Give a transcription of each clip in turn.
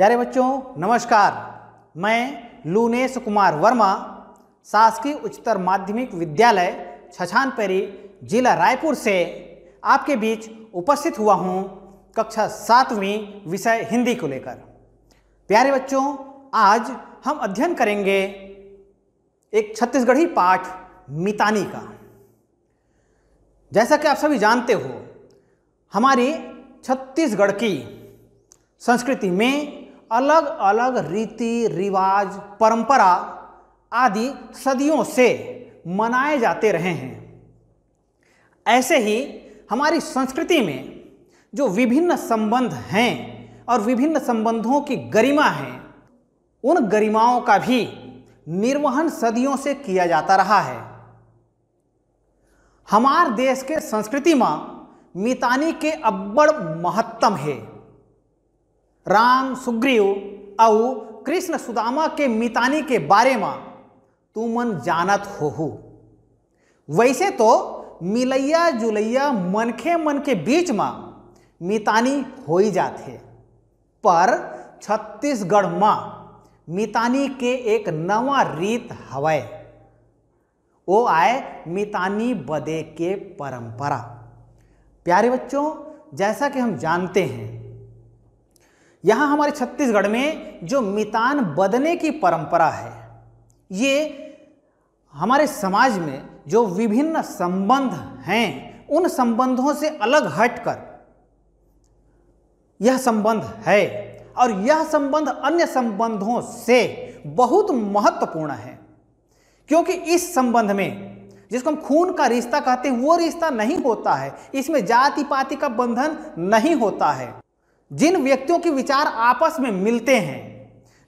प्यारे बच्चों नमस्कार मैं लुनेश कुमार वर्मा शासकीय उच्चतर माध्यमिक विद्यालय छछानपेरी जिला रायपुर से आपके बीच उपस्थित हुआ हूँ कक्षा सातवीं विषय हिंदी को लेकर प्यारे बच्चों आज हम अध्ययन करेंगे एक छत्तीसगढ़ी पाठ मितानी का जैसा कि आप सभी जानते हो हमारी छत्तीसगढ़ की संस्कृति में अलग अलग रीति रिवाज परंपरा आदि सदियों से मनाए जाते रहे हैं ऐसे ही हमारी संस्कृति में जो विभिन्न संबंध हैं और विभिन्न संबंधों की गरिमा है उन गरिमाओं का भी निर्वहन सदियों से किया जाता रहा है हमारे देश के संस्कृति में मितानी के अब्बड़ महत्तम है राम सुग्रीव अउ कृष्ण सुदामा के मितानी के बारे में तू मन जानत होहू वैसे तो मिलैया जुलैया मनखे मन के बीच में मितानी हो ही जाते पर छत्तीसगढ़ में मितानी के एक नवा रीत हवय वो आए मितानी बदे के परंपरा प्यारे बच्चों जैसा कि हम जानते हैं यहाँ हमारे छत्तीसगढ़ में जो मितान बदने की परंपरा है ये हमारे समाज में जो विभिन्न संबंध हैं उन संबंधों से अलग हटकर यह संबंध है और यह संबंध अन्य संबंधों से बहुत महत्वपूर्ण है क्योंकि इस संबंध में जिसको हम खून का रिश्ता कहते हैं वो रिश्ता नहीं होता है इसमें जाति पाति का बंधन नहीं होता है जिन व्यक्तियों के विचार आपस में मिलते हैं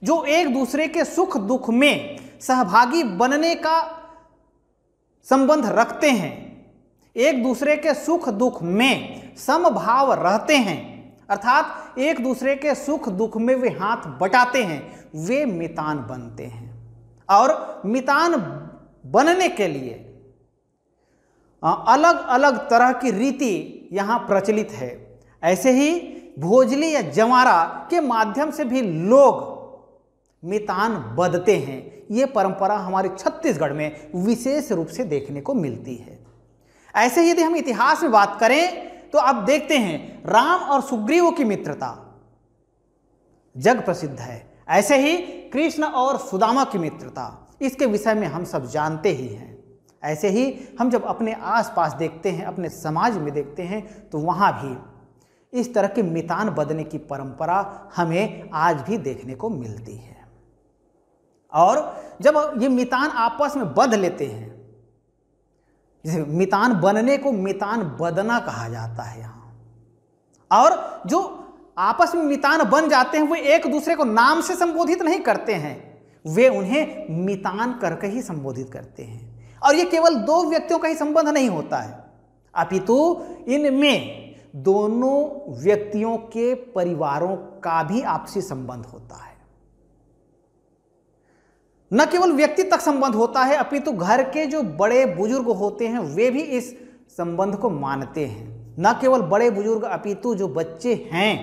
जो एक दूसरे के सुख दुख में सहभागी बनने का संबंध रखते हैं एक दूसरे के सुख दुख में समभाव रहते हैं अर्थात एक दूसरे के सुख दुख में वे हाथ बटाते हैं वे मितान बनते हैं और मितान बनने के लिए अलग अलग तरह की रीति यहाँ प्रचलित है ऐसे ही भोजली या जमारा के माध्यम से भी लोग मितान बदते हैं ये परंपरा हमारे छत्तीसगढ़ में विशेष रूप से देखने को मिलती है ऐसे यदि हम इतिहास में बात करें तो आप देखते हैं राम और सुग्रीव की मित्रता जग प्रसिद्ध है ऐसे ही कृष्ण और सुदामा की मित्रता इसके विषय में हम सब जानते ही हैं ऐसे ही हम जब अपने आसपास देखते हैं अपने समाज में देखते हैं तो वहाँ भी इस तरह के मितान बदने की परंपरा हमें आज भी देखने को मिलती है और जब ये मितान आपस में बद लेते हैं जैसे मितान बनने को मितान बदना कहा जाता है यहाँ और जो आपस में मितान बन जाते हैं वे एक दूसरे को नाम से संबोधित नहीं करते हैं वे उन्हें मितान करके ही संबोधित करते हैं और ये केवल दो व्यक्तियों का ही संबंध नहीं होता है अपितु इनमें दोनों व्यक्तियों के परिवारों का भी आपसी संबंध होता है न केवल व्यक्ति तक संबंध होता है अपितु घर के जो बड़े बुजुर्ग होते हैं वे भी इस संबंध को मानते हैं न केवल बड़े बुजुर्ग अपितु जो बच्चे हैं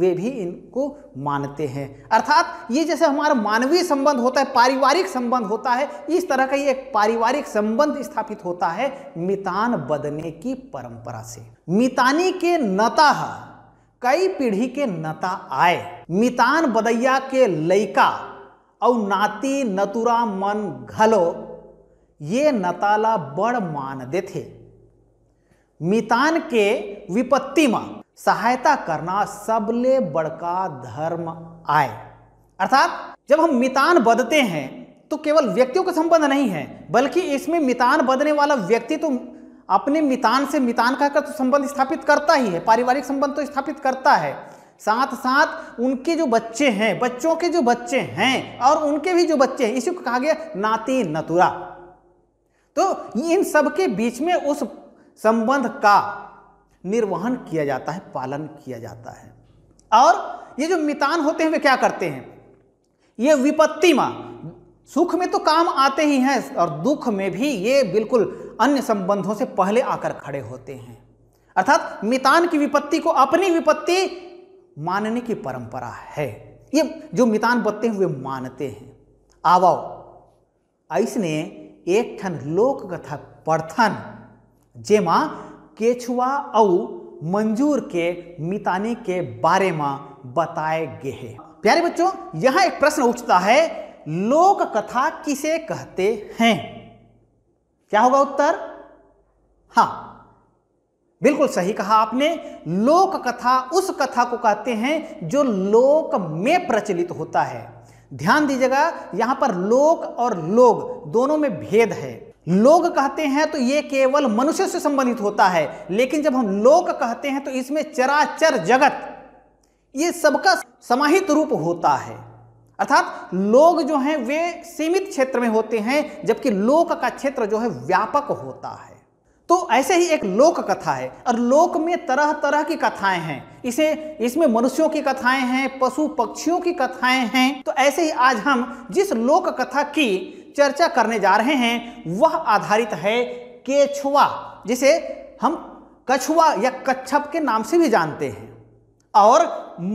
वे भी इनको मानते हैं अर्थात ये जैसे हमारा मानवीय संबंध होता है पारिवारिक संबंध होता है इस तरह का ये एक पारिवारिक संबंध स्थापित होता है मितान बदने की परंपरा से मितानी के नता कई पीढ़ी के नता आए मितान बदैया के लयिका और नाती नतुरा मन घलो ये नताला बड़ दे थे मितान के विपत्ति में सहायता करना सबले बड़का धर्म आय अर्थात जब हम मितान बदते हैं तो केवल व्यक्तियों का संबंध नहीं है बल्कि इसमें मितान बदने वाला व्यक्ति तो अपने मितान से मितान का तो संबंध स्थापित करता ही है पारिवारिक संबंध तो स्थापित करता है साथ साथ उनके जो बच्चे हैं बच्चों के जो बच्चे हैं और उनके भी जो बच्चे हैं इसी को कहा गया नाती नतुरा तो इन सबके बीच में उस संबंध का निर्वहन किया जाता है पालन किया जाता है और ये जो मितान होते हैं वे क्या करते हैं ये विपत्ति माँ सुख में तो काम आते ही हैं और दुख में भी ये बिल्कुल अन्य संबंधों से पहले आकर खड़े होते हैं अर्थात मितान की विपत्ति को अपनी विपत्ति मानने की परंपरा है ये जो मितान बदते हैं वे मानते हैं आवाओ ऐसने एक ठन लोक कथा पढ़थन माँ केछुआ और मंजूर के मितानी के बारे में बताए गए हैं प्यारे बच्चों यहां एक प्रश्न उठता है लोक कथा किसे कहते हैं क्या होगा उत्तर हां बिल्कुल सही कहा आपने लोक कथा उस कथा को कहते हैं जो लोक में प्रचलित होता है ध्यान दीजिएगा यहां पर लोक और लोग दोनों में भेद है लोग कहते हैं तो ये केवल मनुष्य से संबंधित होता है लेकिन जब हम लोक कहते हैं तो इसमें चराचर जगत ये सबका समाहित रूप होता है अर्थात लोग जो हैं वे सीमित क्षेत्र में होते हैं जबकि लोक का क्षेत्र जो है व्यापक होता है तो ऐसे ही एक लोक कथा है और लोक में तरह तरह की कथाएं हैं इसे इसमें मनुष्यों की कथाएं हैं पशु पक्षियों की कथाएं हैं तो ऐसे ही आज हम जिस लोक कथा की चर्चा करने जा रहे हैं वह आधारित है केछुआ जिसे हम कछुआ या कच्छप के नाम से भी जानते हैं और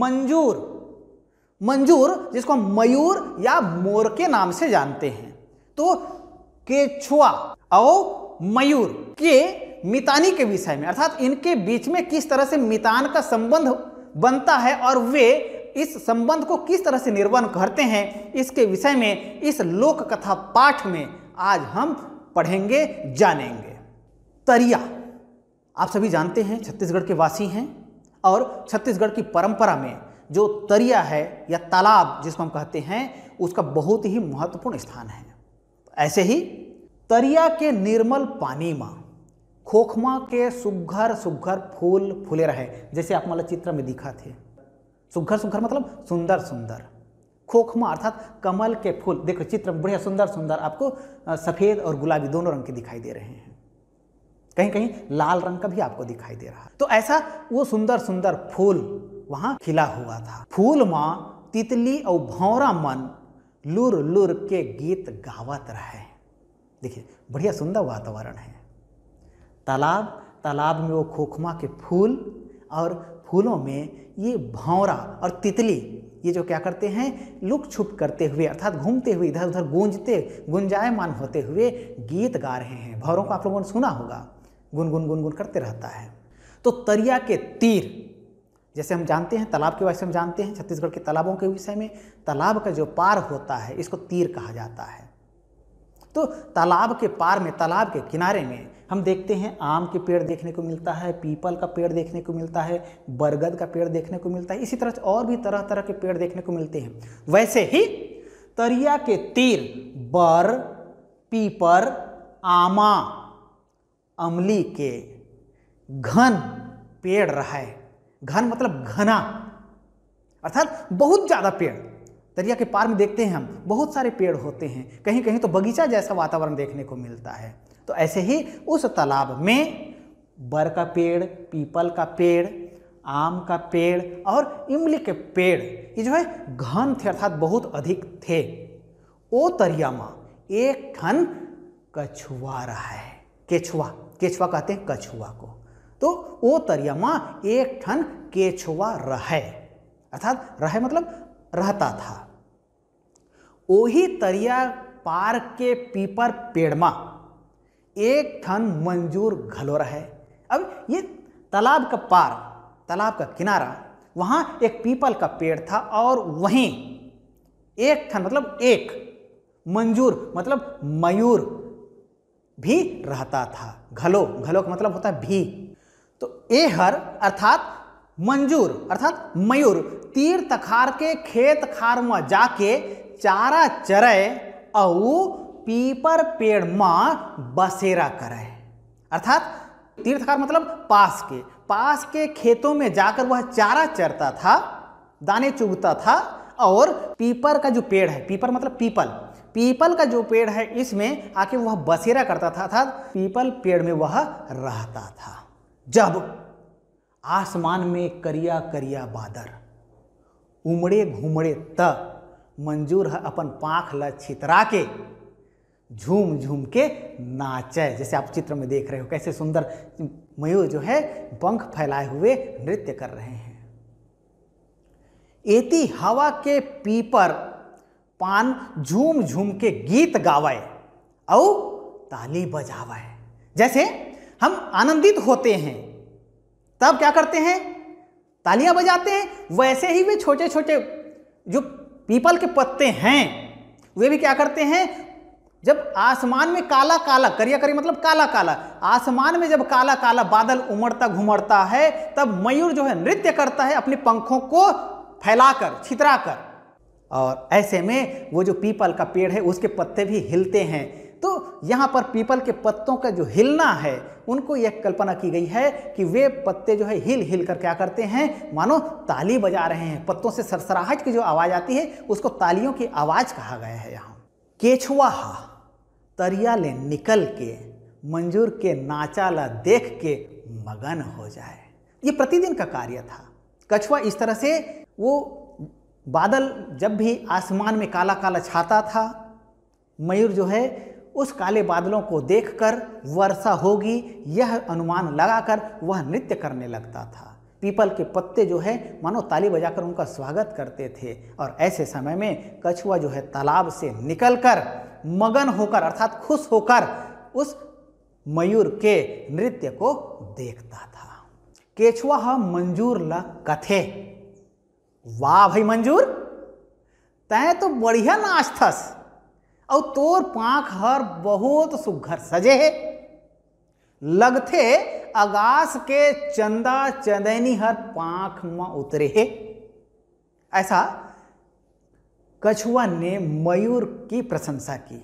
मंजूर मंजूर जिसको हम मयूर या मोर के नाम से जानते हैं तो केछुआ और मयूर के मितानी के विषय में अर्थात इनके बीच में किस तरह से मितान का संबंध बनता है और वे इस संबंध को किस तरह से निर्वहन करते हैं इसके विषय में इस लोक कथा पाठ में आज हम पढ़ेंगे जानेंगे तरिया आप सभी जानते हैं छत्तीसगढ़ के वासी हैं और छत्तीसगढ़ की परंपरा में जो तरिया है या तालाब जिसको हम कहते हैं उसका बहुत ही महत्वपूर्ण स्थान है ऐसे ही तरिया के निर्मल पानी माँ खोखमा के सुघर सुघर फूल फूले रहे जैसे आप मतलब चित्र में दिखा थे सुघर सुघर मतलब सुंदर सुंदर खोखमा अर्थात कमल के फूल देखो चित्र बढ़िया सुंदर सुंदर आपको सफ़ेद और गुलाबी दोनों रंग के दिखाई दे रहे हैं कहीं कहीं लाल रंग का भी आपको दिखाई दे रहा तो ऐसा वो सुंदर सुंदर फूल वहाँ खिला हुआ था फूल माँ तितली और भौरा मन लुर लुर के गीत गावत रहे देखिए बढ़िया सुंदर वातावरण है तालाब तालाब में वो खोखमा के फूल और फूलों में ये भौरा और तितली ये जो क्या करते हैं लुक छुप करते हुए अर्थात घूमते हुए इधर उधर गूंजते गुंजायमान होते हुए गीत गा रहे हैं भौरों को आप लोगों ने सुना होगा गुनगुन गुनगुन करते रहता है तो तरिया के तीर जैसे हम जानते हैं तालाब के विषय में जानते हैं छत्तीसगढ़ के तालाबों के विषय में तालाब का जो पार होता है इसको तीर कहा जाता है तो तालाब के पार में तालाब के किनारे में हम देखते हैं आम के पेड़ देखने को मिलता है पीपल का पेड़ देखने को मिलता है बरगद का पेड़ देखने को मिलता है इसी तरह और भी तरह तरह के पेड़ देखने को मिलते हैं वैसे ही तरिया के तीर बर पीपर आमा अमली के घन पेड़ रहा है घन मतलब घना अर्थात बहुत ज़्यादा पेड़ दरिया के पार में देखते हैं हम बहुत सारे पेड़ होते हैं कहीं कहीं तो बगीचा जैसा वातावरण देखने को मिलता है तो ऐसे ही उस तालाब में बर का पेड़ पीपल का पेड़ आम का पेड़ और इमली के पेड़ ये जो है घन थे अर्थात बहुत अधिक थे ओ तरिया में एक ठन कछुआ रहा है केछुआ केछुआ कहते हैं कछुआ को तो ओ तरिया में एक ठन केछुआ रहे अर्थात रहे मतलब रहता था ओही तरिया पार के पीपर पेड़ में एक थन मंजूर घलोरा है अब ये तालाब का पार तालाब का किनारा वहाँ एक पीपल का पेड़ था और वहीं एक थन मतलब एक मंजूर मतलब मयूर भी रहता था घलो घलो का मतलब होता है भी तो एहर अर्थात मंजूर अर्थात मयूर तीर तखार के खेत खार में जाके चारा चरे और पीपर पेड़ माँ बसेरा करे अर्थात तीर्थकार मतलब पास के पास के खेतों में जाकर वह चारा चरता था दाने चुगता था और पीपर का जो पेड़ है पीपर मतलब पीपल पीपल का जो पेड़ है इसमें आके वह बसेरा करता था अर्थात पीपल पेड़ में वह रहता था जब आसमान में करिया करिया बादर उमड़े घुमड़े त मंजूर है अपन पाख ल छितरा के झूम झूम के नाचे जैसे आप चित्र में देख रहे हो कैसे सुंदर मयूर जो है पंख फैलाए हुए नृत्य कर रहे हैं एति हवा के पीपर पान झूम झूम के गीत गावे और ताली बजावे जैसे हम आनंदित होते हैं तब क्या करते हैं तालियां बजाते हैं वैसे ही वे छोटे छोटे जो पीपल के पत्ते हैं वे भी क्या करते हैं जब आसमान में काला काला करिया करिया मतलब काला काला आसमान में जब काला काला बादल उमड़ता घुमड़ता है तब मयूर जो है नृत्य करता है अपने पंखों को फैलाकर छितराकर और ऐसे में वो जो पीपल का पेड़ है उसके पत्ते भी हिलते हैं तो यहाँ पर पीपल के पत्तों का जो हिलना है उनको यह कल्पना की गई है कि वे पत्ते जो है हिल हिल कर क्या करते हैं मानो ताली बजा रहे हैं पत्तों से सरसराहट की जो आवाज़ आती है उसको तालियों की आवाज़ कहा गया है यहाँ केछुआ तरिया ले निकल के मंजूर के नाचाला देख के मगन हो जाए ये प्रतिदिन का कार्य था कछुआ इस तरह से वो बादल जब भी आसमान में काला काला छाता था मयूर जो है उस काले बादलों को देखकर वर्षा होगी यह अनुमान लगाकर वह नृत्य करने लगता था पीपल के पत्ते जो है मानो ताली बजाकर उनका स्वागत करते थे और ऐसे समय में कछुआ जो है तालाब से निकलकर मगन होकर अर्थात खुश होकर उस मयूर के नृत्य को देखता था केचुआ मंजूर ल कथे वाह भाई मंजूर तय तो बढ़िया नाचथस और तोर पाख हर बहुत सुघर सजे है लगते आगास के चंदा चंदैनी हर पाख में उतरे है ऐसा कछुआ ने मयूर की प्रशंसा की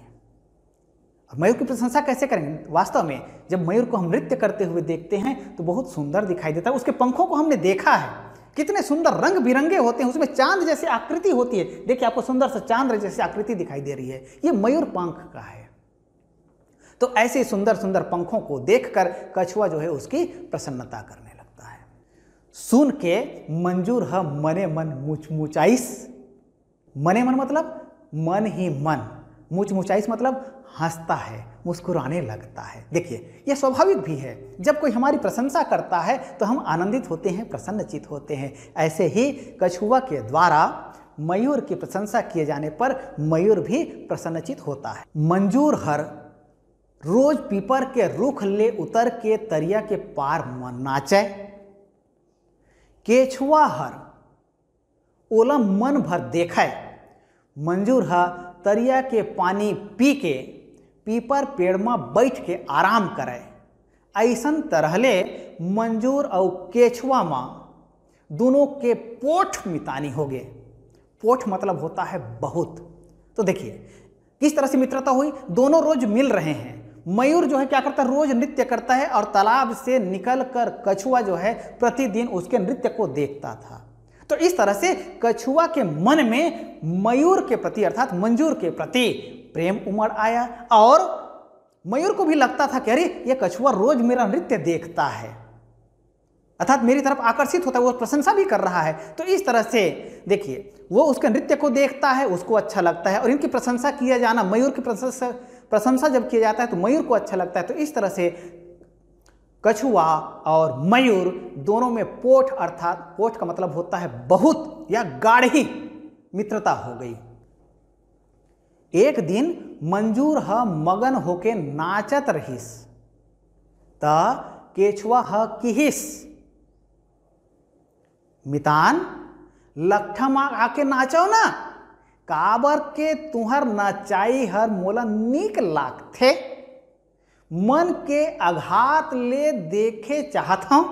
मयूर की प्रशंसा कैसे करेंगे वास्तव में जब मयूर को हम नृत्य करते हुए देखते हैं तो बहुत सुंदर दिखाई देता है उसके पंखों को हमने देखा है कितने सुंदर रंग बिरंगे होते हैं उसमें चांद जैसी आकृति होती है देखिए आपको सुंदर सा चांद जैसी आकृति दिखाई दे रही है ये मयूर पंख का है तो ऐसे सुंदर सुंदर पंखों को देखकर कछुआ जो है उसकी प्रसन्नता करने लगता है सुन के मंजूर है मने मन मुचमुचाइस मने मन मतलब मन ही मन मुचाइस मतलब हंसता है मुस्कुराने लगता है देखिए यह स्वाभाविक भी है जब कोई हमारी प्रशंसा करता है तो हम आनंदित होते हैं प्रसन्नचित होते हैं ऐसे ही कछुआ के द्वारा मयूर की प्रशंसा किए जाने पर मयूर भी प्रसन्नचित होता है मंजूर हर रोज पीपर के रुख ले उतर के तरिया के पार नाचे केछुआ हर ओलम मन भर देखा है मंजूर है तरिया के पानी पी के पीपर पेड़ में बैठ के आराम करे ऐसन तरहले मंजूर और केछुआ माँ दोनों के पोठ मितानी हो गए पोठ मतलब होता है बहुत तो देखिए किस तरह से मित्रता हुई दोनों रोज मिल रहे हैं मयूर जो है क्या करता है रोज नृत्य करता है और तालाब से निकल कर कछुआ जो है प्रतिदिन उसके नृत्य को देखता था तो इस तरह से कछुआ के मन में मयूर के प्रति अर्थात मंजूर के प्रति प्रेम उमड़ आया और मयूर को भी लगता था कि अरे ये कछुआ रोज मेरा नृत्य देखता है अर्थात मेरी तरफ आकर्षित होता है वो प्रशंसा भी कर रहा है तो इस तरह से देखिए वो उसके नृत्य को देखता है उसको अच्छा लगता है और इनकी प्रशंसा किया जाना मयूर की प्रशंसा प्रशंसा जब किया जाता है तो मयूर को अच्छा लगता है तो इस तरह से कछुआ और मयूर दोनों में पोठ अर्थात पोठ का मतलब होता है बहुत या गाढ़ी मित्रता हो गई एक दिन मंजूर ह मगन होके नाचत रहीस त केछुआ ह किहिस मितान लखमा आके नाचो ना काबर के तुहर नचाई हर मोला निक लागथे मन के आघात ले देखे चाहता हूं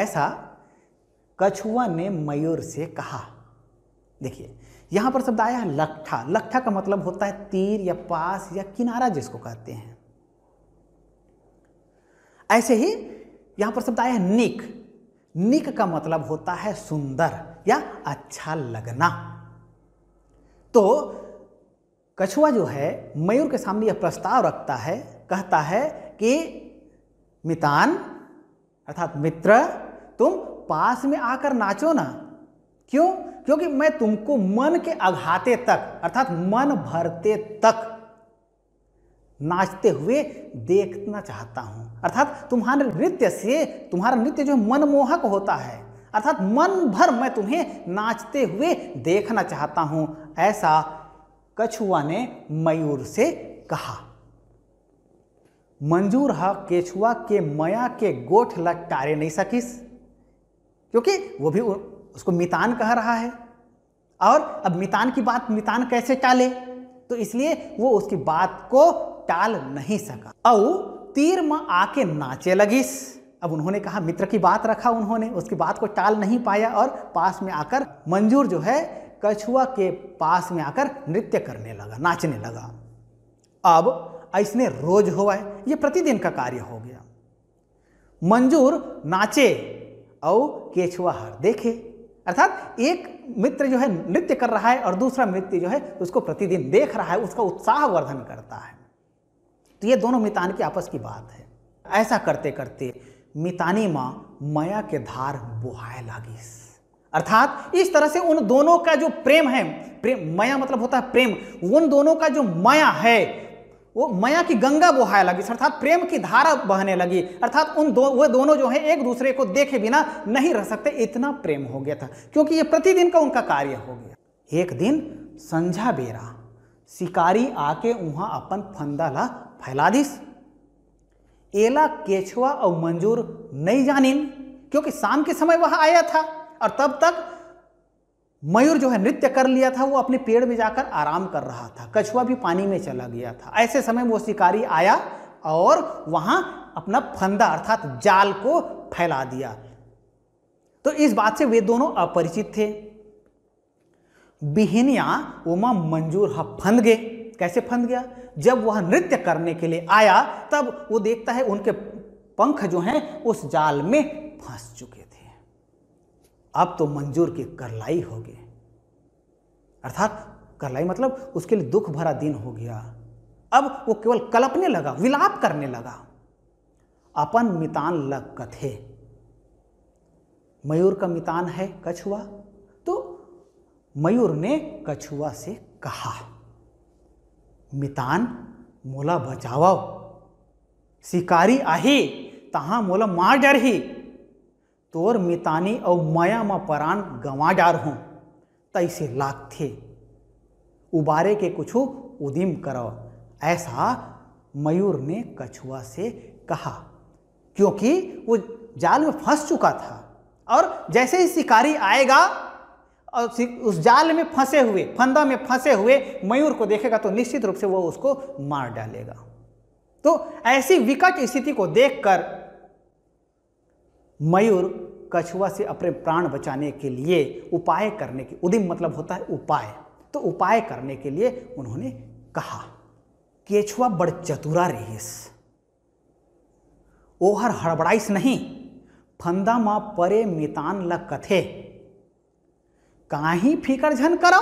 ऐसा कछुआ ने मयूर से कहा देखिए यहां पर शब्द आया है लट्ठा का मतलब होता है तीर या पास या किनारा जिसको कहते हैं ऐसे ही यहां पर शब्द आया है निक निक का मतलब होता है सुंदर या अच्छा लगना तो कछुआ जो है मयूर के सामने यह प्रस्ताव रखता है कहता है कि मितान अर्थात मित्र तुम पास में आकर नाचो ना क्यों क्योंकि मैं तुमको मन के अघाते तक अर्थात मन भरते तक नाचते हुए देखना चाहता हूँ अर्थात तुम्हारे नृत्य से तुम्हारा नृत्य जो मनमोहक होता है अर्थात मन भर मैं तुम्हें नाचते हुए देखना चाहता हूँ ऐसा कछुआ ने मयूर से कहा मंजूर हा केछुआ के मया के गोठ लटारे नहीं सकिस क्योंकि वो भी उसको मितान कह रहा है और अब मितान की बात मितान कैसे टाले तो इसलिए वो उसकी बात को टाल नहीं सका और तीर म आके नाचे लगीस अब उन्होंने कहा मित्र की बात रखा उन्होंने उसकी बात को टाल नहीं पाया और पास में आकर मंजूर जो है कछुआ के पास में आकर नृत्य करने लगा नाचने लगा अब इसने रोज हुआ है ये प्रतिदिन का कार्य हो गया मंजूर नाचे और केछुआ हर देखे अर्थात एक मित्र जो है नृत्य कर रहा है और दूसरा मित्र जो है उसको प्रतिदिन देख रहा है उसका उत्साह वर्धन करता है तो ये दोनों मितान की आपस की बात है ऐसा करते करते मितानी माँ माया के धार बुहाए लागी अर्थात इस तरह से उन दोनों का जो प्रेम है प्रेम माया मतलब होता है प्रेम उन दोनों का जो माया है वो माया की गंगा बहाने लगी अर्थात प्रेम की धारा बहने लगी अर्थात उन दो वो दोनों जो है एक दूसरे को देखे बिना नहीं रह सकते इतना प्रेम हो गया था क्योंकि ये प्रतिदिन का उनका कार्य हो गया एक दिन संझा बेरा शिकारी आके वहाँ अपन फंदा ला फैला दिस एला केछुआ और मंजूर नहीं जानिन क्योंकि शाम के समय वह आया था और तब तक मयूर जो है नृत्य कर लिया था वो अपने पेड़ में जाकर आराम कर रहा था कछुआ भी पानी में चला गया था ऐसे समय वो शिकारी आया और वहां अपना फंदा अर्थात जाल को फैला दिया तो इस बात से वे दोनों अपरिचित थे बिहनिया उमा मंजूर फंद गए कैसे फंद गया जब वह नृत्य करने के लिए आया तब वो देखता है उनके पंख जो हैं उस जाल में फंस चुके अब तो मंजूर के करलाई हो गए अर्थात करलाई मतलब उसके लिए दुख भरा दिन हो गया अब वो केवल कलपने लगा विलाप करने लगा अपन मितान लग कथे मयूर का मितान है कछुआ तो मयूर ने कछुआ से कहा मितान मोला बचाओ शिकारी आही तहाँ मोला मार डर ही तोर मितानी और माया मा परान गंवा डार हूँ तैसे लाग थे उबारे के कुछ उदिम करो ऐसा मयूर ने कछुआ से कहा क्योंकि वो जाल में फंस चुका था और जैसे ही शिकारी आएगा और उस जाल में फंसे हुए फंदा में फंसे हुए मयूर को देखेगा तो निश्चित रूप से वो उसको मार डालेगा तो ऐसी विकट स्थिति को देखकर मयूर कछुआ से अपने प्राण बचाने के लिए उपाय करने के उदिम मतलब होता है उपाय तो उपाय करने के लिए उन्होंने कहा केछुआ बड़ चतुरा रहीस ओहर हड़बड़ाइस नहीं फंदा माँ परे मितान ल कथे काहीं फिकर झन करो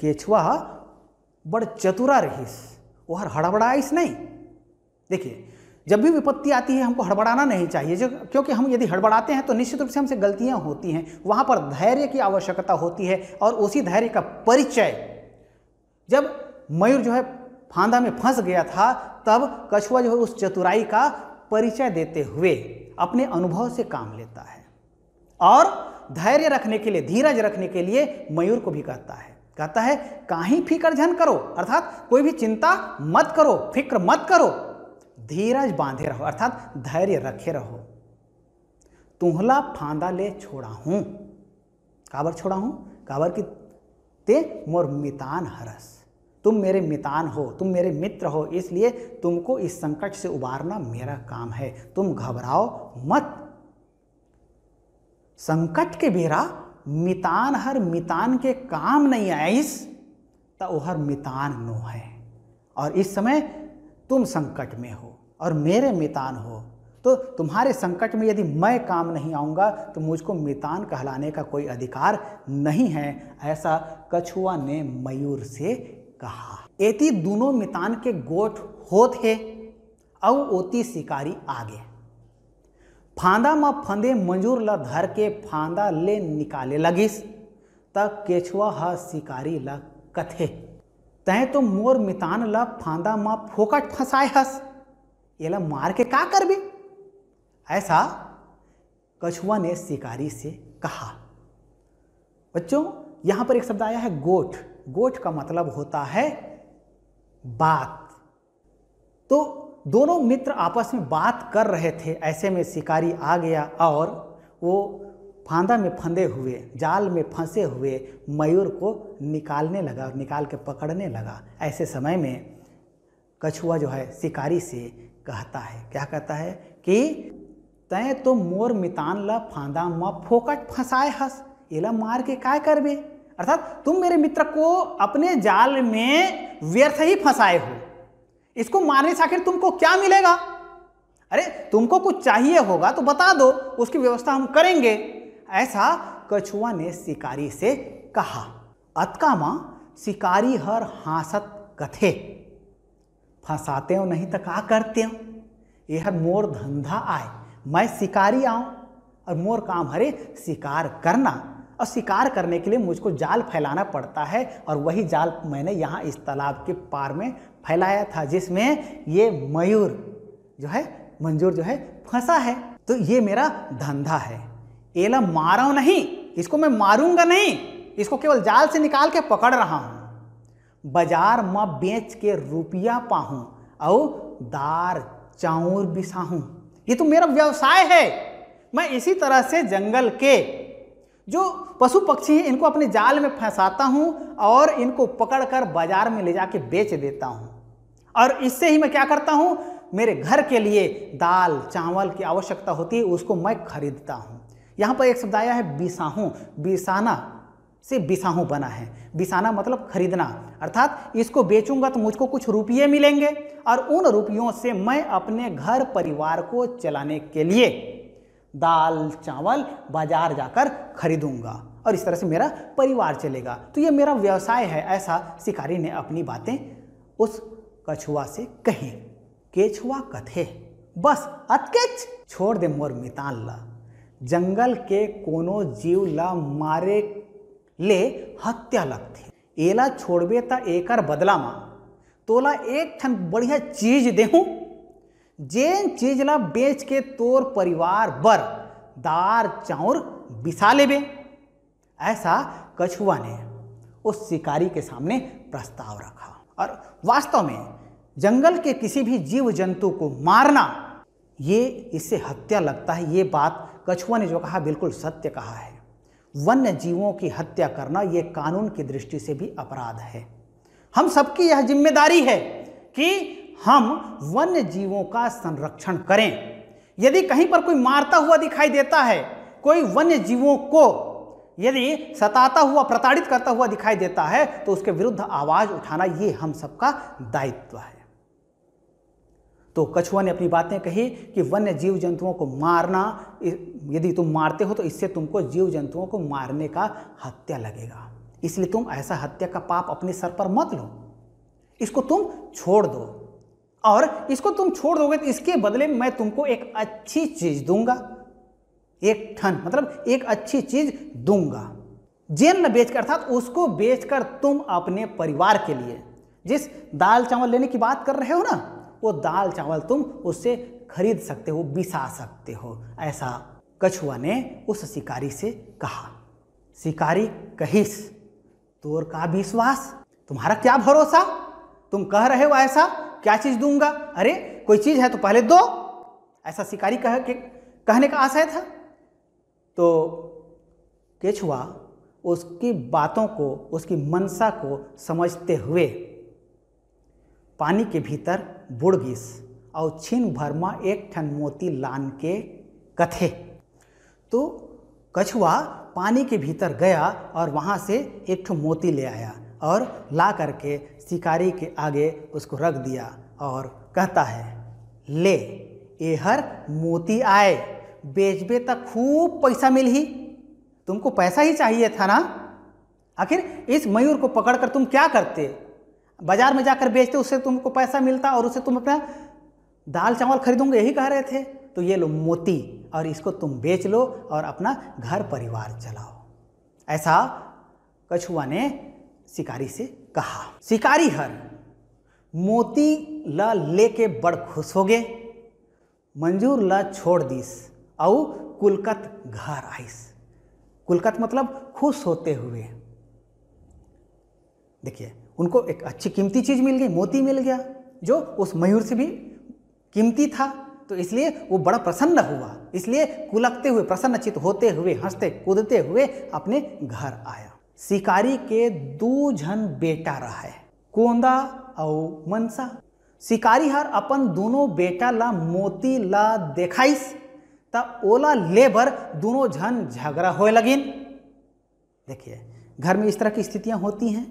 केछुआ बड़ चतुरा रहीस ओहर हड़बड़ाइस नहीं देखिए जब भी विपत्ति आती है हमको हड़बड़ाना नहीं चाहिए जो क्योंकि हम यदि हड़बड़ाते हैं तो निश्चित रूप से हमसे गलतियाँ होती हैं वहाँ पर धैर्य की आवश्यकता होती है और उसी धैर्य का परिचय जब मयूर जो है फांदा में फंस गया था तब कछुआ जो है उस चतुराई का परिचय देते हुए अपने अनुभव से काम लेता है और धैर्य रखने के लिए धीरज रखने के लिए मयूर को भी कहता है कहता है काहीं फिक्र झन करो अर्थात कोई भी चिंता मत करो फिक्र मत करो धीरज बांधे रहो अर्थात धैर्य रखे रहो तुहला फांदा ले छोड़ा हूं काबर छोड़ा हूं काबर की ते मोर मितान हरस तुम मेरे मितान हो तुम मेरे मित्र हो इसलिए तुमको इस संकट से उबारना मेरा काम है तुम घबराओ मत संकट के बेरा मितान हर मितान के काम नहीं आइस तो वह मितान नो है और इस समय तुम संकट में हो और मेरे मितान हो तो तुम्हारे संकट में यदि मैं काम नहीं आऊँगा तो मुझको मितान कहलाने का कोई अधिकार नहीं है ऐसा कछुआ ने मयूर से कहा एति दोनों मितान के गोठ होते है ओती शिकारी आगे फांदा में फंदे मंजूर ल धर के फांदा ले निकाले लगिस तब केछुआ हा शिकारी ल कथे तैं तो मोर मितान ला फांदा माँ फोकट फंसाए हस ये ला मार के का भी ऐसा कछुआ ने शिकारी से कहा बच्चों यहां पर एक शब्द आया है गोठ गोठ का मतलब होता है बात तो दोनों मित्र आपस में बात कर रहे थे ऐसे में शिकारी आ गया और वो फांदा में फंदे हुए जाल में फंसे हुए मयूर को निकालने लगा और निकाल के पकड़ने लगा ऐसे समय में कछुआ जो है शिकारी से कहता है क्या कहता है कि तय तो मोर मितान ल फांदा म फोकट फंसाए हस एला मार के काय भी अर्थात तुम मेरे मित्र को अपने जाल में व्यर्थ ही फंसाए हो इसको मारने से आखिर तुमको क्या मिलेगा अरे तुमको कुछ चाहिए होगा तो बता दो उसकी व्यवस्था हम करेंगे ऐसा कछुआ ने शिकारी से कहा अतका माँ शिकारी हर हासत कथे फंसाते हो नहीं तो का करते हो यह मोर धंधा आए मैं शिकारी आऊँ और मोर काम हरे शिकार करना और शिकार करने के लिए मुझको जाल फैलाना पड़ता है और वही जाल मैंने यहाँ इस तालाब के पार में फैलाया था जिसमें ये मयूर जो है मंजूर जो है फंसा है तो ये मेरा धंधा है एला मारा नहीं इसको मैं मारूंगा नहीं इसको केवल जाल से निकाल के पकड़ रहा हूँ बाजार में बेच के रुपया पाहूँ और दार चाउर बिसाहूँ ये तो मेरा व्यवसाय है मैं इसी तरह से जंगल के जो पशु पक्षी हैं इनको अपने जाल में फंसाता हूँ और इनको पकड़कर बाजार में ले जाके बेच देता हूँ और इससे ही मैं क्या करता हूँ मेरे घर के लिए दाल चावल की आवश्यकता होती है उसको मैं खरीदता हूँ यहाँ पर एक शब्द आया है बिसाहू बिसाना से बिसाहू बना है बिसाना मतलब खरीदना अर्थात इसको बेचूंगा तो मुझको कुछ रुपये मिलेंगे और उन रुपयों से मैं अपने घर परिवार को चलाने के लिए दाल चावल बाजार जाकर खरीदूंगा और इस तरह से मेरा परिवार चलेगा तो ये मेरा व्यवसाय है ऐसा शिकारी ने अपनी बातें उस कछुआ से कही केछुआ कथे बस अतकेच छोड़ दे मोर मितान ला जंगल के कोनो जीव ला मारे ले हत्या लगथे एला छोड़बे त एकर बदला मा तोला एक ठन बढ़िया चीज देहूँ जेन चीज ला बेच के तोर परिवार बर दार चाउर बिसा लेबे ऐसा कछुआ ने उस शिकारी के सामने प्रस्ताव रखा और वास्तव में जंगल के किसी भी जीव जंतु को मारना ये इससे हत्या लगता है ये बात कछुआ ने जो कहा बिल्कुल सत्य कहा है वन्य जीवों की हत्या करना ये कानून की दृष्टि से भी अपराध है हम सबकी यह जिम्मेदारी है कि हम वन्य जीवों का संरक्षण करें यदि कहीं पर कोई मारता हुआ दिखाई देता है कोई वन्य जीवों को यदि सताता हुआ प्रताड़ित करता हुआ दिखाई देता है तो उसके विरुद्ध आवाज़ उठाना ये हम सबका दायित्व है तो कछुआ ने अपनी बातें कही कि वन्य जीव जंतुओं को मारना यदि तुम मारते हो तो इससे तुमको जीव जंतुओं को मारने का हत्या लगेगा इसलिए तुम ऐसा हत्या का पाप अपने सर पर मत लो इसको तुम छोड़ दो और इसको तुम छोड़ दोगे तो इसके बदले मैं तुमको एक अच्छी चीज़ दूंगा एक ठन मतलब एक अच्छी चीज़ दूंगा न बेचकर अर्थात उसको बेचकर तुम अपने परिवार के लिए जिस दाल चावल लेने की बात कर रहे हो ना वो दाल चावल तुम उससे खरीद सकते हो बिसा सकते हो ऐसा कछुआ ने उस शिकारी से कहा शिकारी कहिस तोर का विश्वास तुम्हारा क्या भरोसा तुम कह रहे हो ऐसा क्या चीज़ दूंगा अरे कोई चीज़ है तो पहले दो ऐसा शिकारी कह के कहने का आशय था तो केछुआ उसकी बातों को उसकी मनसा को समझते हुए पानी के भीतर बुड़ गिस और छिन भर में एक ठन मोती लान के कथे तो कछुआ पानी के भीतर गया और वहाँ से एक ठो मोती ले आया और ला करके शिकारी के आगे उसको रख दिया और कहता है ले एहर मोती आए बेचबे तक खूब पैसा मिल ही तुमको पैसा ही चाहिए था ना आखिर इस मयूर को पकड़कर तुम क्या करते बाजार में जाकर बेचते उससे तुमको पैसा मिलता और उससे तुम अपना दाल चावल खरीदोगे यही कह रहे थे तो ये लो मोती और इसको तुम बेच लो और अपना घर परिवार चलाओ ऐसा कछुआ ने शिकारी से कहा शिकारी हर मोती ल लेके बड़ खुश हो गए मंजूर ल छोड़ दिस और कुलकत घर आइस कुलकत मतलब खुश होते हुए देखिए उनको एक अच्छी कीमती चीज़ मिल गई मोती मिल गया जो उस मयूर से भी कीमती था तो इसलिए वो बड़ा प्रसन्न हुआ इसलिए कुलकते हुए प्रसन्नचित होते हुए हंसते कूदते हुए अपने घर आया शिकारी के दो जन बेटा रहा है कोंदा और मनसा शिकारी हर अपन दोनों बेटा ला मोती ला देखाइस ता ओला लेबर दोनों जन झगड़ा होए लगिन देखिए घर में इस तरह की स्थितियां होती हैं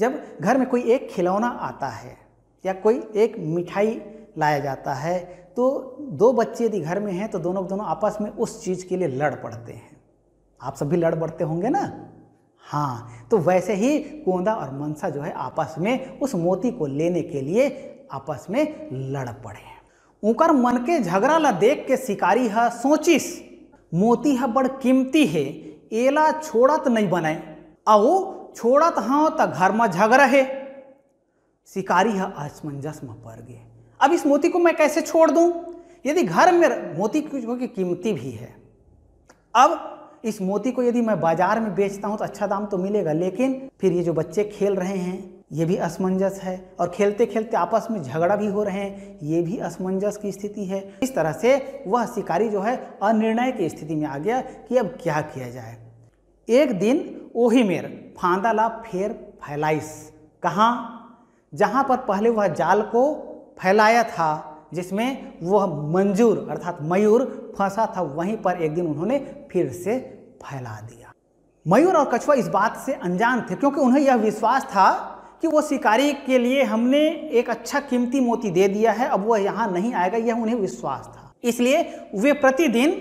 जब घर में कोई एक खिलौना आता है या कोई एक मिठाई लाया जाता है तो दो बच्चे यदि घर में हैं तो दोनों दोनों आपस में उस चीज़ के लिए लड़ पड़ते हैं आप सब भी लड़ पड़ते होंगे ना हाँ तो वैसे ही कोंदा और मनसा जो है आपस में उस मोती को लेने के लिए आपस में लड़ पड़े ऊकर मन के झगड़ा ला देख के शिकारी है सोचिस मोती है बड़ कीमती है एला छोड़त नहीं बने आओ छोड़त तो हाँ तो घर में झगड़ा है शिकारी है असमंजस में पड़ गए अब इस मोती को मैं कैसे छोड़ दूँ यदि घर में मोती की कीमती भी है अब इस मोती को यदि मैं बाजार में बेचता हूँ तो अच्छा दाम तो मिलेगा लेकिन फिर ये जो बच्चे खेल रहे हैं ये भी असमंजस है और खेलते खेलते आपस में झगड़ा भी हो रहे हैं ये भी असमंजस की स्थिति है इस तरह से वह शिकारी जो है अनिर्णय की स्थिति में आ गया कि अब क्या किया जाए एक दिन फांदा ला फेर फैलाइस कहाँ जहाँ पर पहले वह जाल को फैलाया था जिसमें वह मंजूर अर्थात मयूर फंसा था वहीं पर एक दिन उन्होंने फिर से फैला दिया मयूर और कछुआ इस बात से अनजान थे क्योंकि उन्हें यह विश्वास था कि वो शिकारी के लिए हमने एक अच्छा कीमती मोती दे दिया है अब वह यहाँ नहीं आएगा यह उन्हें विश्वास था इसलिए वे प्रतिदिन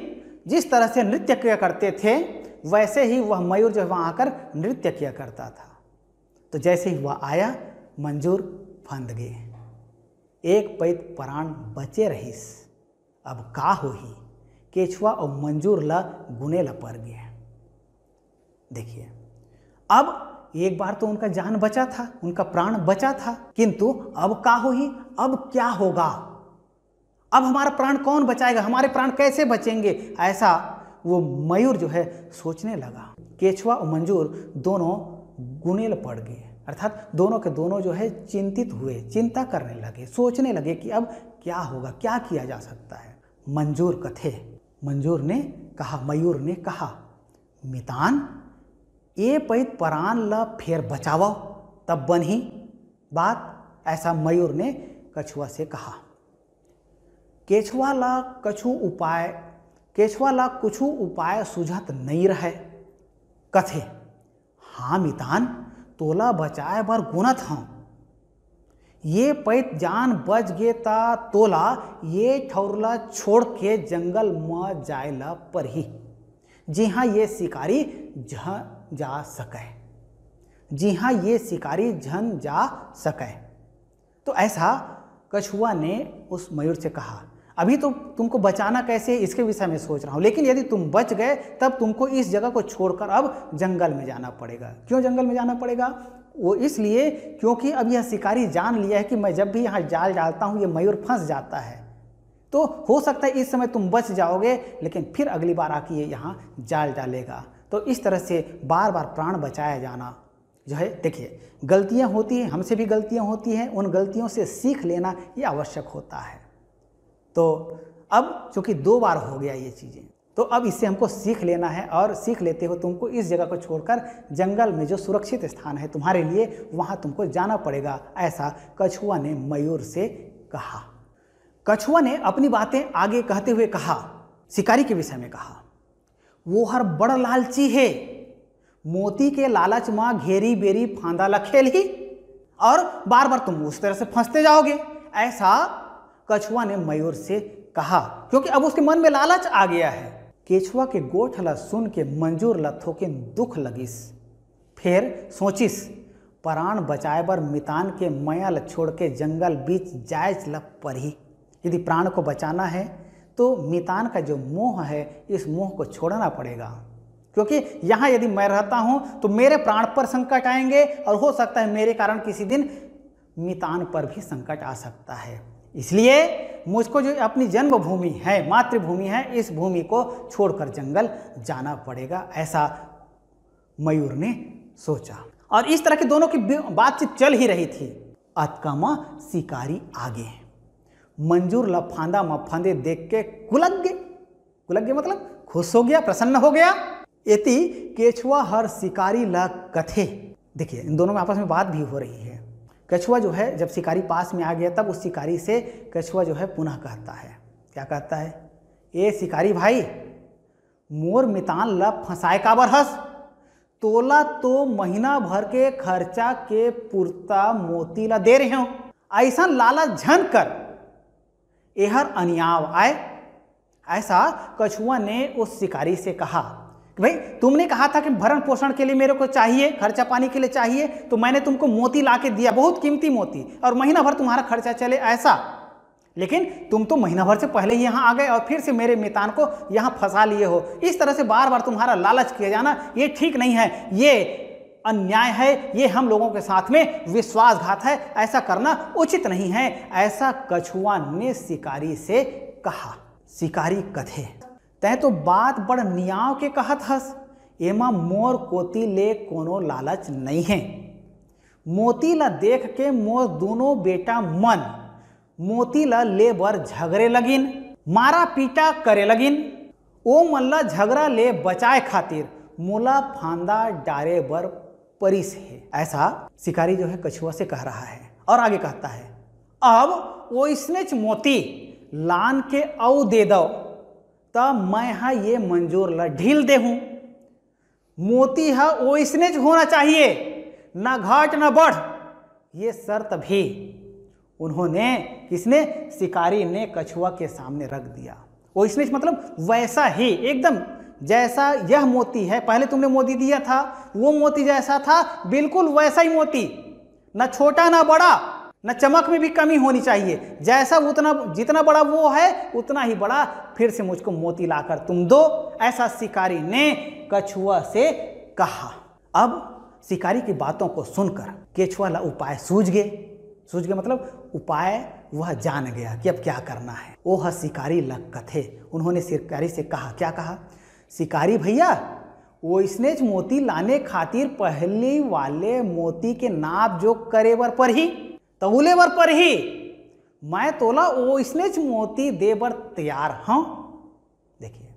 जिस तरह से नृत्य किया करते थे वैसे ही वह मयूर जो है वहाँ आकर नृत्य किया करता था तो जैसे ही वह आया मंजूर फंद गए एक पैत प्राण बचे रहीस अब का ही केछुआ और मंजूर ला गुने ला पर गए देखिए अब एक बार तो उनका जान बचा था उनका प्राण बचा था किंतु अब का हो ही अब क्या होगा अब हमारा प्राण कौन बचाएगा हमारे प्राण कैसे बचेंगे ऐसा वो मयूर जो है सोचने लगा केचवा और मंजूर दोनों गुनेल पड़ गए अर्थात दोनों के दोनों जो है चिंतित हुए चिंता करने लगे सोचने लगे कि अब क्या होगा क्या किया जा सकता है मंजूर कथे मंजूर ने कहा मयूर ने कहा मितान ए पैत परान ल फेर बचाओ तब बन ही बात ऐसा मयूर ने कछुआ से कहा केछुआ ला कछु उपाय ला कुछ उपाय सुझत नहीं रहे कथे हाँ मितान तोला बचाए बर गुनत हूँ ये पैत जान बच गे ता तोला ये ठौरला छोड़ के जंगल म जाए पर ही जी हाँ ये शिकारी झन जा सके जी हाँ ये शिकारी झन जा सके तो ऐसा कछुआ ने उस मयूर से कहा अभी तो तुमको बचाना कैसे है इसके विषय में सोच रहा हूँ लेकिन यदि तुम बच गए तब तुमको इस जगह को छोड़कर अब जंगल में जाना पड़ेगा क्यों जंगल में जाना पड़ेगा वो इसलिए क्योंकि अब यह शिकारी जान लिया है कि मैं जब भी यहाँ जाल डालता हूँ ये मयूर फंस जाता है तो हो सकता है इस समय तुम बच जाओगे लेकिन फिर अगली बार आके ये यहाँ जाल डालेगा तो इस तरह से बार बार प्राण बचाया जाना जो है देखिए गलतियाँ होती हैं हमसे भी गलतियाँ होती हैं उन गलतियों से सीख लेना ये आवश्यक होता है तो अब चूँकि दो बार हो गया ये चीज़ें तो अब इससे हमको सीख लेना है और सीख लेते हो तुमको इस जगह को छोड़कर जंगल में जो सुरक्षित स्थान है तुम्हारे लिए वहाँ तुमको जाना पड़ेगा ऐसा कछुआ ने मयूर से कहा कछुआ ने अपनी बातें आगे कहते हुए कहा शिकारी के विषय में कहा वो हर बड़ लालची है मोती के लालच माँ घेरी बेरी फांदा लखेल ही और बार बार तुम उस तरह से फंसते जाओगे ऐसा कछुआ ने मयूर से कहा क्योंकि अब उसके मन में लालच आ गया है केछुआ के गोठला सुन के मंजूर के दुख लगीस फिर सोचिस प्राण बचाए बर मितान के मयल छोड़ के जंगल बीच जायज ल पड़ी यदि प्राण को बचाना है तो मितान का जो मोह है इस मोह को छोड़ना पड़ेगा क्योंकि यहाँ यदि मैं रहता हूँ तो मेरे प्राण पर संकट आएंगे और हो सकता है मेरे कारण किसी दिन मितान पर भी संकट आ सकता है इसलिए मुझको जो अपनी जन्मभूमि है मातृभूमि है इस भूमि को छोड़कर जंगल जाना पड़ेगा ऐसा मयूर ने सोचा और इस तरह के दोनों की बातचीत चल ही रही थी अतकामा शिकारी आगे मंजूर लफांदा मफांदे देख के कुलग गए कुलग गए मतलब खुश हो गया प्रसन्न हो गया यति केचुआ हर शिकारी ल कथे देखिए इन दोनों में आपस में बात भी हो रही है कछुआ जो है जब शिकारी पास में आ गया तब उस शिकारी से कछुआ जो है पुनः कहता है क्या कहता है ए शिकारी भाई मोर मितान ल फंसाए काबर हस तोला तो महीना भर के खर्चा के पुरता मोती ला दे रहे हो ऐसा लाला झन कर एहर अनियाव आए ऐसा कछुआ ने उस शिकारी से कहा भाई तुमने कहा था कि भरण पोषण के लिए मेरे को चाहिए खर्चा पानी के लिए चाहिए तो मैंने तुमको मोती ला के दिया बहुत कीमती मोती और महीना भर तुम्हारा खर्चा चले ऐसा लेकिन तुम तो महीना भर से पहले ही यहाँ आ गए और फिर से मेरे मितान को यहाँ फंसा लिए हो इस तरह से बार बार तुम्हारा लालच किया जाना ये ठीक नहीं है ये अन्याय है ये हम लोगों के साथ में विश्वासघात है ऐसा करना उचित नहीं है ऐसा कछुआ ने शिकारी से कहा शिकारी कथे तह तो बात बड़ नियाव के कहत हस एमा मोर कोती ले कोनो लालच नहीं है मोती ला देख के मोर दोनों बेटा मन मोती ला ले बर झगड़े लगिन मारा पीटा करे लगिन ओ मल्ला झगड़ा ले बचाए खातिर मोला फांदा डारे बर परिस है ऐसा शिकारी जो है कछुआ से कह रहा है और आगे कहता है अब वो इसने मोती लान के औ दे दो तब मैं हा ये मंजूर ला ढील दे हूं मोती है वैसने होना चाहिए ना घाट ना बढ़ ये शर्त भी उन्होंने किसने शिकारी ने कछुआ के सामने रख दिया वैसने मतलब वैसा ही एकदम जैसा यह मोती है पहले तुमने मोती दिया था वो मोती जैसा था बिल्कुल वैसा ही मोती ना छोटा ना बड़ा ना चमक में भी कमी होनी चाहिए जैसा उतना जितना बड़ा वो है उतना ही बड़ा फिर से मुझको मोती लाकर तुम दो ऐसा शिकारी ने कछुआ से कहा अब शिकारी की बातों को सुनकर केछुआ उपाय सूझ गए सूझ गए मतलब उपाय वह जान गया कि अब क्या करना है वो है शिकारी लग कथे उन्होंने शिकारी से कहा क्या कहा शिकारी भैया वो इसने मोती लाने खातिर पहली वाले मोती के नाप जो करे बर पर ही बर पर ही मैं तोला वो इसने मोती बर तैयार हूँ देखिए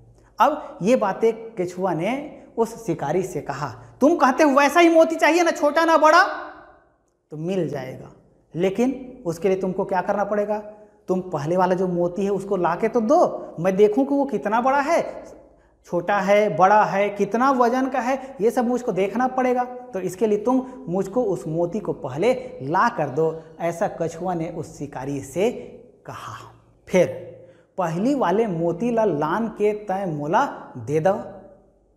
अब ये बातें केछुआ ने उस शिकारी से कहा तुम कहते हो वैसा ही मोती चाहिए ना छोटा ना बड़ा तो मिल जाएगा लेकिन उसके लिए तुमको क्या करना पड़ेगा तुम पहले वाला जो मोती है उसको ला के तो दो मैं देखूं कि वो कितना बड़ा है छोटा है बड़ा है कितना वजन का है ये सब मुझको देखना पड़ेगा तो इसके लिए तुम मुझको उस मोती को पहले ला कर दो ऐसा कछुआ ने उस शिकारी से कहा फिर पहली वाले मोती ला लान के तय मोला दे दो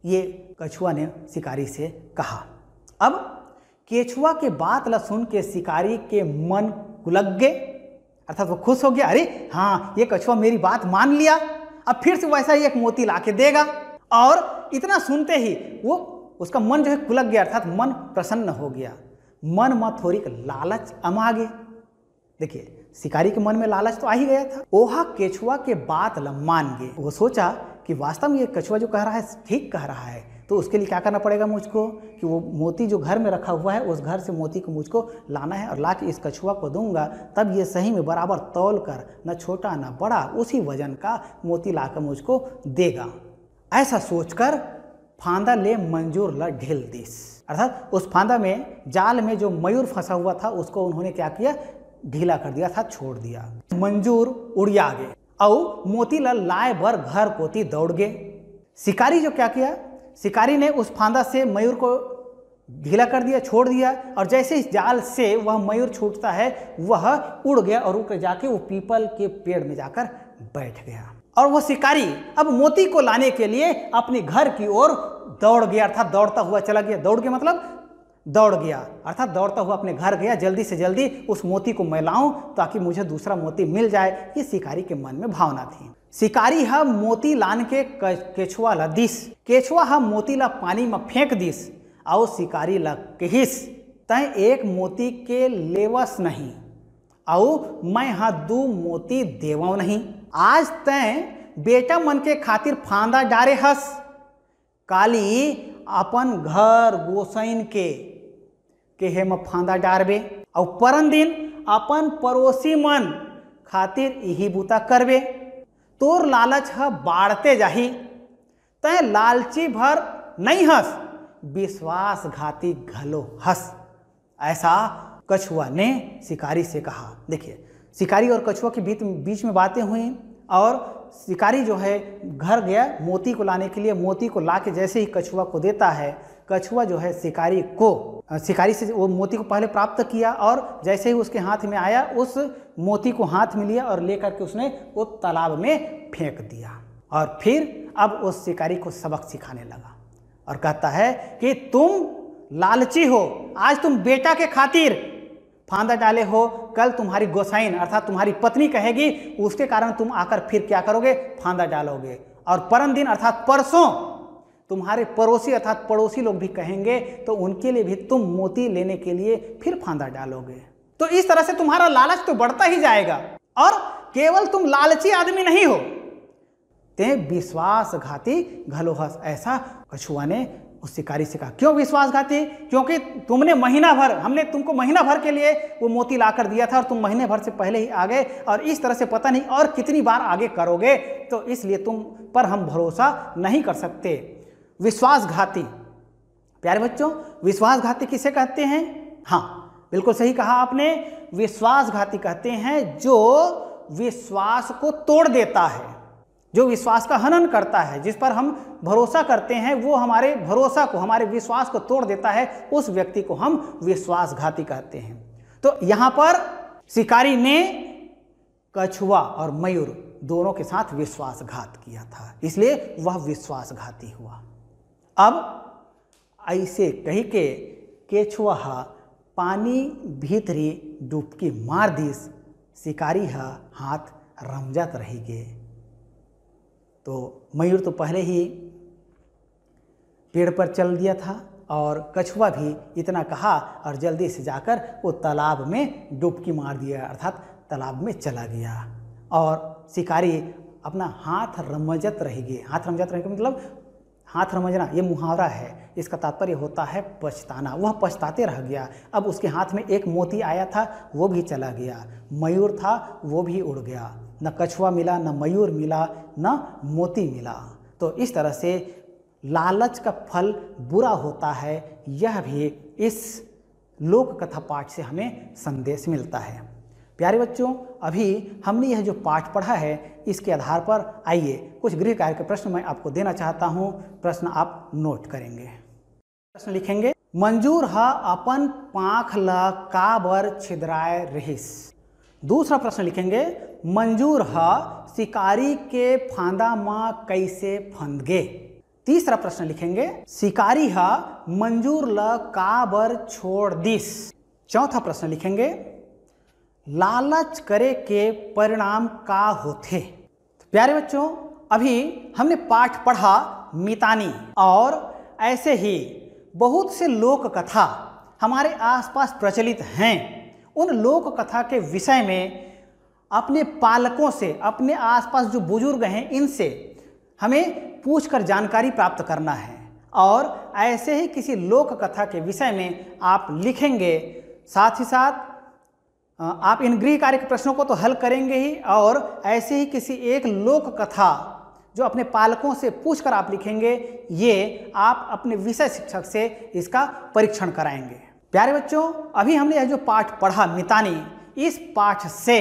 ये कछुआ ने शिकारी से कहा अब केछुआ के बात ला सुन के शिकारी के मन कुलग गए अर्थात वो खुश हो गया अरे हाँ ये कछुआ मेरी बात मान लिया अब फिर से वैसा ही एक मोती ला देगा और इतना सुनते ही वो उसका मन जो है कुलक गया अर्थात मन प्रसन्न हो गया मन मथोरिक लालच अमागे देखिए शिकारी के मन में लालच तो आ ही गया था ओहा केछुआ के बात मान गए वो सोचा कि वास्तव में ये कछुआ जो कह रहा है ठीक कह रहा है तो उसके लिए क्या करना पड़ेगा मुझको कि वो मोती जो घर में रखा हुआ है उस घर से मोती को मुझको लाना है और ला के इस कछुआ को दूंगा तब ये सही में बराबर तौल कर न छोटा ना बड़ा उसी वजन का मोती ला मुझको देगा ऐसा सोचकर फांदा ले मंजूर ल ढील दिस अर्थात उस फांदा में जाल में जो मयूर फंसा हुआ था उसको उन्होंने क्या किया ढीला कर दिया था छोड़ दिया मंजूर उड़िया गए और मोती लाए भर घर कोती दौड़ गए शिकारी जो क्या किया शिकारी ने उस फांदा से मयूर को ढीला कर दिया छोड़ दिया और जैसे इस जाल से वह मयूर छूटता है वह उड़ गया और उड़ जाके वो पीपल के पेड़ में जाकर बैठ गया और वह शिकारी अब मोती को लाने के लिए अपने घर की ओर दौड़ गया अर्थात दौड़ता हुआ चला गया दौड़ के मतलब दौड़ गया अर्थात दौड़ता हुआ अपने घर गया जल्दी से जल्दी उस मोती को मैं लाऊं ताकि मुझे दूसरा मोती मिल जाए ये शिकारी के मन में भावना थी शिकारी हा मोती लान के केछुआ ला दिस केछुआ हा मोती ला पानी में फेंक दिस और शिकारी ला कहिस तय एक मोती के लेवस नहीं और मैं हा दू मोती देव नहीं आज तय बेटा मन के खातिर फांदा डारे हस काली अपन घर गोसाइन के के हे में फांदा डारबे और परन दिन अपन पड़ोसी मन खातिर यही बूता करबे तोर लालच ह बाढ़ते जाही तय लालची भर नहीं हंस विश्वासघाती घलो हंस ऐसा कछुआ ने शिकारी से कहा देखिए शिकारी और कछुआ के बीच बीच में बातें हुई और शिकारी जो है घर गया मोती को लाने के लिए मोती को ला के जैसे ही कछुआ को देता है कछुआ जो है शिकारी को शिकारी से वो मोती को पहले प्राप्त किया और जैसे ही उसके हाथ में आया उस मोती को हाथ में लिया और लेकर के उसने वो तालाब में फेंक दिया और फिर अब उस शिकारी को सबक सिखाने लगा और कहता है कि तुम लालची हो आज तुम बेटा के खातिर फांदा डाले हो कल तुम्हारी गोसाइन अर्थात तुम्हारी पत्नी कहेगी उसके कारण तुम आकर फिर क्या करोगे फांदा डालोगे और परम दिन अर्थात परसों तुम्हारे पड़ोसी अर्थात पड़ोसी लोग भी कहेंगे तो उनके लिए भी तुम मोती लेने के लिए फिर फांदा डालोगे तो इस तरह से तुम्हारा लालच तो बढ़ता ही जाएगा और केवल तुम लालची आदमी नहीं हो ते विश्वासघाती घलोहस ऐसा कछुआ ने उस शिकारी से कहा क्यों विश्वासघाती क्योंकि तुमने महीना भर हमने तुमको महीना भर के लिए वो मोती ला कर दिया था और तुम महीने भर से पहले ही आ गए और इस तरह से पता नहीं और कितनी बार आगे करोगे तो इसलिए तुम पर हम भरोसा नहीं कर सकते विश्वासघाती प्यारे बच्चों विश्वासघाती किसे कहते हैं हाँ बिल्कुल सही कहा आपने विश्वासघाती कहते हैं जो विश्वास को तोड़ देता है जो विश्वास का हनन करता है जिस पर हम भरोसा करते हैं वो हमारे भरोसा को हमारे विश्वास को तोड़ देता है उस व्यक्ति को हम विश्वासघाती कहते हैं तो यहां पर शिकारी ने कछुआ और मयूर दोनों के साथ विश्वासघात किया था इसलिए वह विश्वासघाती हुआ अब ऐसे कह के केछुआ पानी भीतरी डुबकी मार दिस शिकारी हा हाथ रमजत रह गए तो मयूर तो पहले ही पेड़ पर चल दिया था और कछुआ भी इतना कहा और जल्दी से जाकर वो तालाब में डुबकी मार दिया अर्थात तालाब में चला गया और शिकारी अपना हाथ रमजत रहेगी हाथ रमजत रहेगी मतलब हाथ रमजना ये मुहावरा है इसका तात्पर्य होता है पछताना वह पछताते रह गया अब उसके हाथ में एक मोती आया था वो भी चला गया मयूर था वो भी उड़ गया न कछुआ मिला न मयूर मिला न मोती मिला तो इस तरह से लालच का फल बुरा होता है यह भी इस लोक कथा पाठ से हमें संदेश मिलता है प्यारे बच्चों अभी हमने यह जो पाठ पढ़ा है इसके आधार पर आइए कुछ गृह कार्य के प्रश्न मैं आपको देना चाहता हूँ प्रश्न आप नोट करेंगे प्रश्न लिखेंगे मंजूर ह अपन पाख ल काबर छिदराय रहीस दूसरा प्रश्न लिखेंगे मंजूर है शिकारी के फांदा म कैसे फंदगे तीसरा प्रश्न लिखेंगे शिकारी ह मंजूर ल काबर छोड़ दिस चौथा प्रश्न लिखेंगे लालच करे के परिणाम का होते तो प्यारे बच्चों अभी हमने पाठ पढ़ा मितानी और ऐसे ही बहुत से लोक कथा हमारे आसपास प्रचलित हैं उन लोक कथा के विषय में अपने पालकों से अपने आसपास जो बुजुर्ग हैं इनसे हमें पूछकर जानकारी प्राप्त करना है और ऐसे ही किसी लोक कथा के विषय में आप लिखेंगे साथ ही साथ आप इन गृह कार्य के प्रश्नों को तो हल करेंगे ही और ऐसे ही किसी एक लोक कथा जो अपने पालकों से पूछ कर आप लिखेंगे ये आप अपने विषय शिक्षक से इसका परीक्षण कराएंगे प्यारे बच्चों अभी हमने यह जो पाठ पढ़ा मितानी इस पाठ से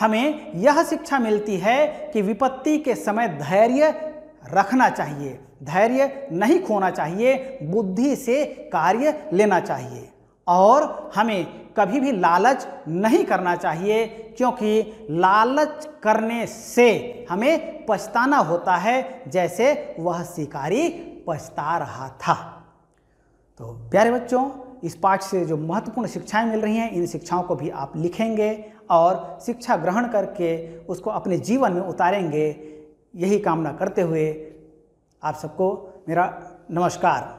हमें यह शिक्षा मिलती है कि विपत्ति के समय धैर्य रखना चाहिए धैर्य नहीं खोना चाहिए बुद्धि से कार्य लेना चाहिए और हमें कभी भी लालच नहीं करना चाहिए क्योंकि लालच करने से हमें पछताना होता है जैसे वह शिकारी पछता रहा था तो प्यारे बच्चों इस पाठ से जो महत्वपूर्ण शिक्षाएं मिल रही हैं इन शिक्षाओं को भी आप लिखेंगे और शिक्षा ग्रहण करके उसको अपने जीवन में उतारेंगे यही कामना करते हुए आप सबको मेरा नमस्कार